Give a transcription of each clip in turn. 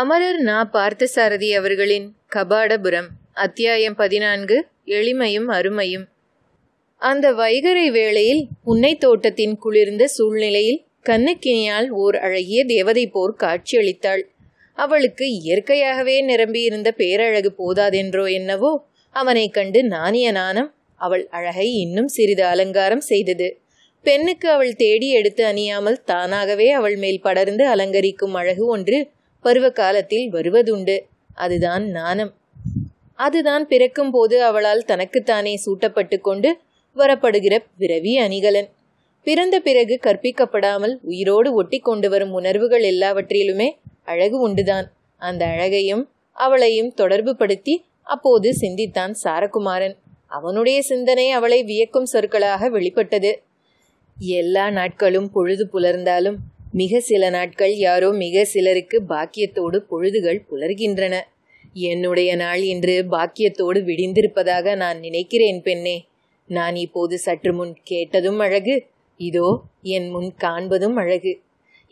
அமரர் நா பார்த்தசாரதி அவர்களின் கபாடபுரம் அத்தியாயம் பதினான்கு எளிமையும் அருமையும் அந்த வைகரை வேளையில் புன்னை தோட்டத்தின் குளிர்ந்த சூழ்நிலையில் கண்ணுக்கினியால் ஓர் அழகிய தேவதை போர் காட்சியளித்தாள் அவளுக்கு இயற்கையாகவே நிரம்பியிருந்த பேரழகு போதாதென்றோ என்னவோ அவனை கண்டு நாணிய நாணம் அவள் அழகை இன்னும் சிறிது அலங்காரம் செய்தது பெண்ணுக்கு அவள் தேடி எடுத்து அணியாமல் தானாகவே அவள் மேல் படர்ந்து அலங்கரிக்கும் அழகு ஒன்று பருவ காலத்தில் வருவதுண்டு அதுதான் நாணம் அதுதான் பிறக்கும் போது அவளால் தனக்குத்தானே சூட்டப்பட்டு கொண்டு வரப்படுகிற பிறவி அணிகலன் பிறந்த பிறகு கற்பிக்கப்படாமல் உயிரோடு ஒட்டி கொண்டு வரும் உணர்வுகள் எல்லாவற்றிலுமே அழகு உண்டுதான் அந்த அழகையும் அவளையும் தொடர்பு படுத்தி அப்போது சிந்தித்தான் சாரகுமாரன் அவனுடைய சிந்தனை அவளை வியக்கும் சொற்களாக வெளிப்பட்டது எல்லா நாட்களும் பொழுது புலர்ந்தாலும் மிக சில நாட்கள் யாரோ மிக சிலருக்கு பாக்கியத்தோடு பொழுதுகள் புலர்கின்றன என்னுடைய நாள் இன்று பாக்கியத்தோடு விடிந்திருப்பதாக நான் நினைக்கிறேன் பெண்ணே நான் இப்போது சற்று முன் கேட்டதும் அழகு இதோ என் முன் காண்பதும் அழகு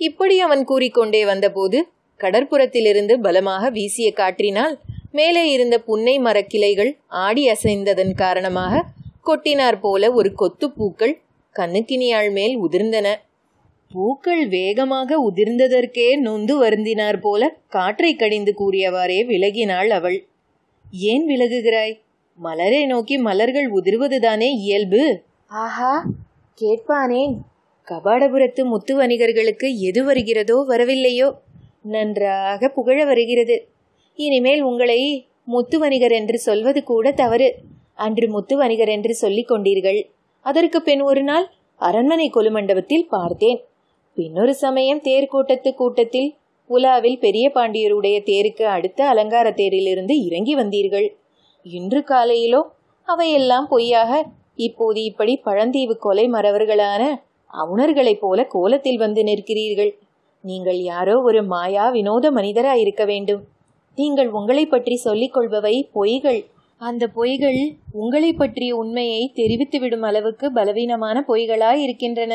இப்படி அவன் கூறிக்கொண்டே வந்தபோது கடற்புறத்திலிருந்து பலமாக வீசிய காற்றினால் மேலே இருந்த புன்னை மரக்கிளைகள் ஆடி அசைந்ததன் காரணமாக கொட்டினார் போல ஒரு கொத்து பூக்கள் கண்ணுக்கினியாள் மேல் உதிர்ந்தன பூக்கள் வேகமாக உதிர்ந்ததற்கே நொந்து வருந்தினார் போல காற்றை கடிந்து கூறியவாறே விலகினாள் அவள் ஏன் விலகுகிறாய் மலரை நோக்கி மலர்கள் உதிர்வதுதானே இயல்பு ஆஹா கேட்பானேன் கபாடபுரத்து முத்து வணிகர்களுக்கு எது வருகிறதோ வரவில்லையோ நன்றாக புகழ வருகிறது இனிமேல் உங்களை முத்து வணிகர் என்று சொல்வது கூட தவறு அன்று முத்து வணிகர் என்று சொல்லிக் கொண்டீர்கள் அதற்கு பின் ஒரு நாள் அரண்மனை கொலுமண்டபத்தில் பார்த்தேன் இன்னொரு சமயம் தேர் கூட்டத்து கூட்டத்தில் உலாவில் பெரிய பாண்டியருடைய தேருக்கு அடுத்த அலங்கார தேரிலிருந்து இறங்கி வந்தீர்கள் இன்று காலையிலோ அவையெல்லாம் பொய்யாக இப்போது இப்படி பழந்தீவு கொலை மறவர்களான அவுணர்களைப் போல கோலத்தில் வந்து நிற்கிறீர்கள் நீங்கள் யாரோ ஒரு மாயா வினோத மனிதராய் இருக்க வேண்டும் நீங்கள் உங்களை பற்றி சொல்லிக் கொள்பவை பொய்கள் அந்த பொய்கள் உங்களை பற்றிய உண்மையை தெரிவித்துவிடும் அளவுக்கு பலவீனமான பொய்களாய் இருக்கின்றன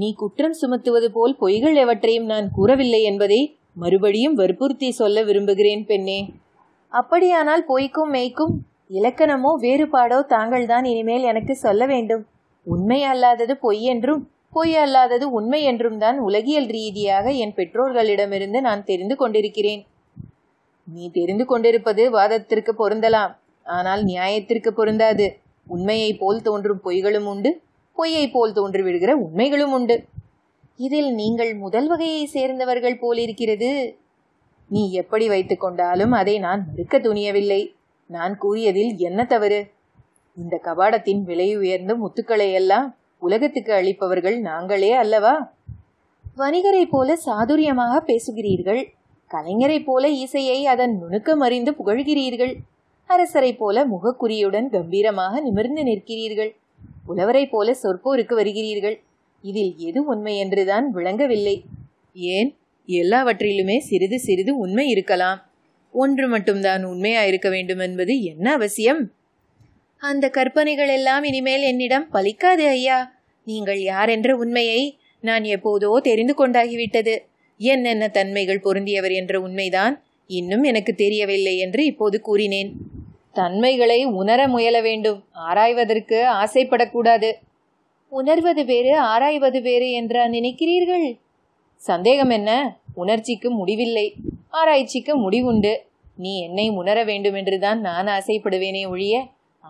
நீ குற்றம் சுமத்துவது போல் பொய்கள் எவற்றையும் நான் கூறவில்லை என்பதை மறுபடியும் வற்புறுத்தி சொல்ல விரும்புகிறேன் பெண்ணே அப்படியானால் பொய்க்கும் மெய்க்கும் இலக்கணமோ வேறுபாடோ தாங்கள்தான் இனிமேல் எனக்கு சொல்ல வேண்டும் உண்மை அல்லாதது பொய் என்றும் பொய் அல்லாதது உண்மை என்றும் தான் உலகியல் ரீதியாக என் பெற்றோர்களிடமிருந்து நான் தெரிந்து கொண்டிருக்கிறேன் நீ தெரிந்து கொண்டிருப்பது வாதத்திற்கு பொருந்தலாம் ஆனால் நியாயத்திற்கு பொருந்தாது உண்மையை போல் தோன்றும் பொய்களும் உண்டு பொய்யை போல் தோன்றிவிடுகிற உண்மைகளும் உண்டு இதில் நீங்கள் முதல் வகையை சேர்ந்தவர்கள் போலிருக்கிறது நீ எப்படி வைத்துக்கொண்டாலும் அதை நான் மறுக்க துணியவில்லை நான் கூறியதில் என்ன தவறு இந்த கபாடத்தின் விலை உயர்ந்த முத்துக்களை எல்லாம் உலகத்துக்கு அளிப்பவர்கள் நாங்களே அல்லவா வணிகரை போல சாதுரியமாக பேசுகிறீர்கள் கலைஞரை போல இசையை அதன் நுணுக்கம் அறிந்து புகழ்கிறீர்கள் அரசரை போல முகக்குறியுடன் கம்பீரமாக நிமிர்ந்து நிற்கிறீர்கள் புலவரை போல சொற்போருக்கு வருகிறீர்கள் இதில் எது உண்மை என்றுதான் விளங்கவில்லை ஏன் எல்லாவற்றிலுமே சிறிது சிறிது உண்மை இருக்கலாம் ஒன்று மட்டும்தான் உண்மையாயிருக்க வேண்டும் என்பது என்ன அவசியம் அந்த கற்பனைகள் எல்லாம் இனிமேல் என்னிடம் பலிக்காது ஐயா நீங்கள் யார் என்ற உண்மையை நான் எப்போதோ தெரிந்து கொண்டாகிவிட்டது என்னென்ன தன்மைகள் பொருந்தியவர் என்ற உண்மைதான் இன்னும் எனக்கு தெரியவில்லை என்று இப்போது கூறினேன் தன்மைகளை உணர முயல வேண்டும் ஆராய்வதற்கு ஆசைப்படக்கூடாது உணர்வது வேறு ஆராய்வது வேறு என்றா நினைக்கிறீர்கள் சந்தேகம் என்ன உணர்ச்சிக்கு முடிவில்லை ஆராய்ச்சிக்கு முடிவுண்டு நீ என்னை உணர வேண்டுமென்று தான் நான் ஆசைப்படுவேனே ஒழிய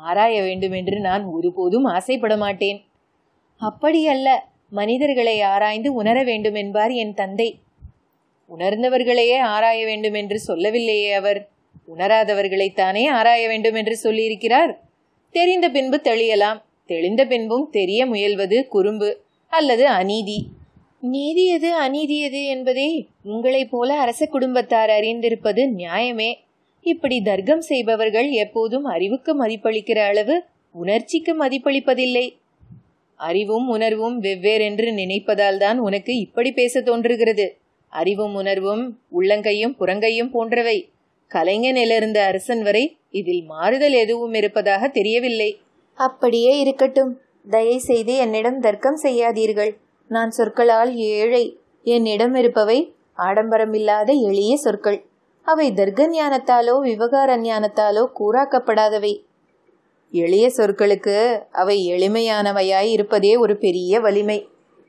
ஆராய வேண்டுமென்று நான் ஒருபோதும் ஆசைப்பட மாட்டேன் அப்படியல்ல மனிதர்களை ஆராய்ந்து உணர வேண்டும் என்பார் என் தந்தை உணர்ந்தவர்களையே ஆராய வேண்டும் என்று சொல்லவில்லையே அவர் உணராதவர்களைத்தானே ஆராய வேண்டும் என்று சொல்லியிருக்கிறார் தெரிந்த பின்பு தெளியலாம் தெளிந்த பின்பும் தெரிய முயல்வது குறும்பு அல்லது அநீதி நீதி எது அநீதி எது என்பதை உங்களைப் போல அரச குடும்பத்தார் அறிந்திருப்பது நியாயமே இப்படி தர்க்கம் செய்பவர்கள் எப்போதும் அறிவுக்கு மதிப்பளிக்கிற அளவு உணர்ச்சிக்கு மதிப்பளிப்பதில்லை அறிவும் உணர்வும் வெவ்வேறென்று நினைப்பதால் தான் உனக்கு இப்படி பேச தோன்றுகிறது அறிவும் உணர்வும் உள்ளங்கையும் புறங்கையும் போன்றவை கலைஞனிலிருந்து அரசன் வரை இதில் மாறுதல் எதுவும் இருப்பதாக தெரியவில்லை அப்படியே இருக்கட்டும் தயை செய்து என்னிடம் தர்க்கம் செய்யாதீர்கள் நான் சொற்களால் ஏழை என்னிடம் இருப்பவை ஆடம்பரம் இல்லாத எளிய சொற்கள் அவை தர்க்க ஞானத்தாலோ விவகார ஞானத்தாலோ கூறாக்கப்படாதவை எளிய சொற்களுக்கு அவை எளிமையானவையாய் இருப்பதே ஒரு பெரிய வலிமை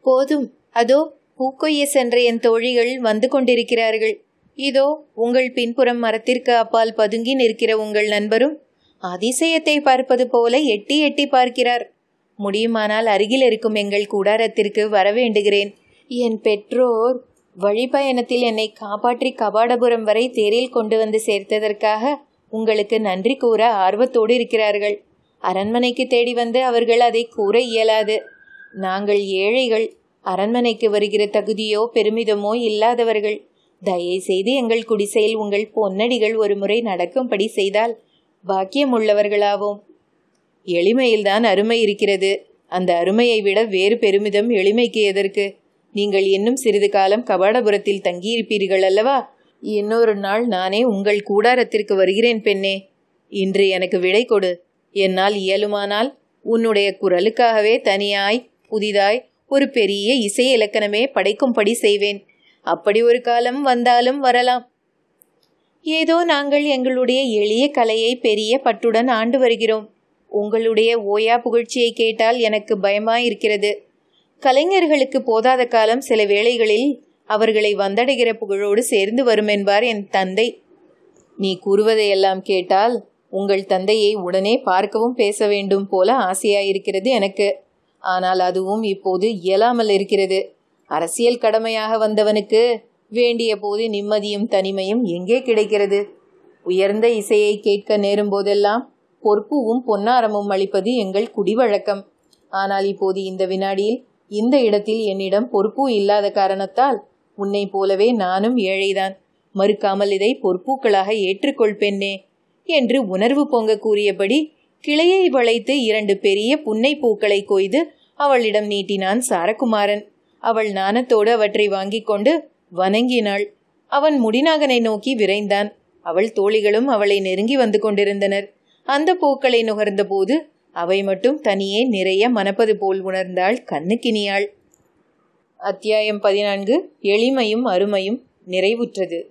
போதும் அதோ பூக்கொய்ய சென்ற என் தோழிகள் வந்து கொண்டிருக்கிறார்கள் இதோ உங்கள் பின்புறம் மரத்திற்கு அப்பால் பதுங்கி நிற்கிற உங்கள் நண்பரும் அதிசயத்தை பார்ப்பது போல எட்டி எட்டி பார்க்கிறார் முடியுமானால் அருகில் இருக்கும் எங்கள் கூடாரத்திற்கு வரவேண்டுகிறேன் என் பெற்றோர் வழிபயணத்தில் என்னை காப்பாற்றி கபாடபுரம் வரை தேரில் கொண்டு வந்து சேர்த்ததற்காக உங்களுக்கு நன்றி கூற ஆர்வத்தோடு இருக்கிறார்கள் அரண்மனைக்கு தேடி வந்து அவர்கள் அதை கூற இயலாது நாங்கள் ஏழைகள் அரண்மனைக்கு வருகிற தகுதியோ பெருமிதமோ இல்லாதவர்கள் தயவுசெய்து எங்கள் குடிசையில் உங்கள் பொன்னடிகள் ஒரு முறை நடக்கும்படி செய்தால் பாக்கியம் உள்ளவர்களாவோம் எளிமையில்தான் அருமை இருக்கிறது அந்த அருமையை விட வேறு பெருமிதம் எளிமைக்கு எதற்கு நீங்கள் இன்னும் சிறிது காலம் கபாடபுரத்தில் தங்கியிருப்பீர்கள் அல்லவா இன்னொரு நாள் நானே உங்கள் கூடாரத்திற்கு வருகிறேன் பெண்ணே இன்று எனக்கு விடை கொடு என்னால் இயலுமானால் உன்னுடைய குரலுக்காகவே தனியாய் புதிதாய் ஒரு பெரிய இசை இலக்கணமே படைக்கும்படி செய்வேன் அப்படி ஒரு காலம் வந்தாலும் வரலாம் ஏதோ நாங்கள் எங்களுடைய எளிய கலையை பெரிய பட்டுடன் ஆண்டு வருகிறோம் உங்களுடைய ஓயா புகழ்ச்சியை கேட்டால் எனக்கு பயமாய் இருக்கிறது கலைஞர்களுக்கு போதாத காலம் சில வேளைகளில் அவர்களை வந்தடைகிற புகழோடு சேர்ந்து வரும் என்பார் என் தந்தை நீ கூறுவதையெல்லாம் கேட்டால் உங்கள் தந்தையை உடனே பார்க்கவும் பேச வேண்டும் போல ஆசையாயிருக்கிறது எனக்கு ஆனால் அதுவும் இப்போது இயலாமல் இருக்கிறது அரசியல் கடமையாக வந்தவனுக்கு வேண்டிய போது நிம்மதியும் தனிமையும் எங்கே கிடைக்கிறது உயர்ந்த இசையை கேட்க நேரும் போதெல்லாம் பொற்பூவும் பொன்னாரமும் அளிப்பது எங்கள் குடிவழக்கம் ஆனால் இப்போது இந்த வினாடியில் இந்த இடத்தில் என்னிடம் பொறுப்பு இல்லாத காரணத்தால் உன்னை போலவே நானும் ஏழைதான் மறுக்காமல் இதை பொறுப்பூக்களாக ஏற்றுக்கொள் பெண்ணே என்று உணர்வு பொங்க கூறியபடி கிளையை வளைத்து இரண்டு பெரிய புன்னை பூக்களை கொய்து அவளிடம் நீட்டினான் சாரகுமாரன் அவள் நாணத்தோடு அவற்றை வாங்கி கொண்டு வணங்கினாள் அவன் முடிநாகனை நோக்கி விரைந்தான் அவள் தோழிகளும் அவளை நெருங்கி வந்து கொண்டிருந்தனர் அந்த பூக்களை நுகர்ந்த போது அவை மட்டும் தனியே நிறைய மணப்பது போல் உணர்ந்தாள் கண்ணுக்கினியாள் அத்தியாயம் பதினான்கு எளிமையும் அருமையும் நிறைவுற்றது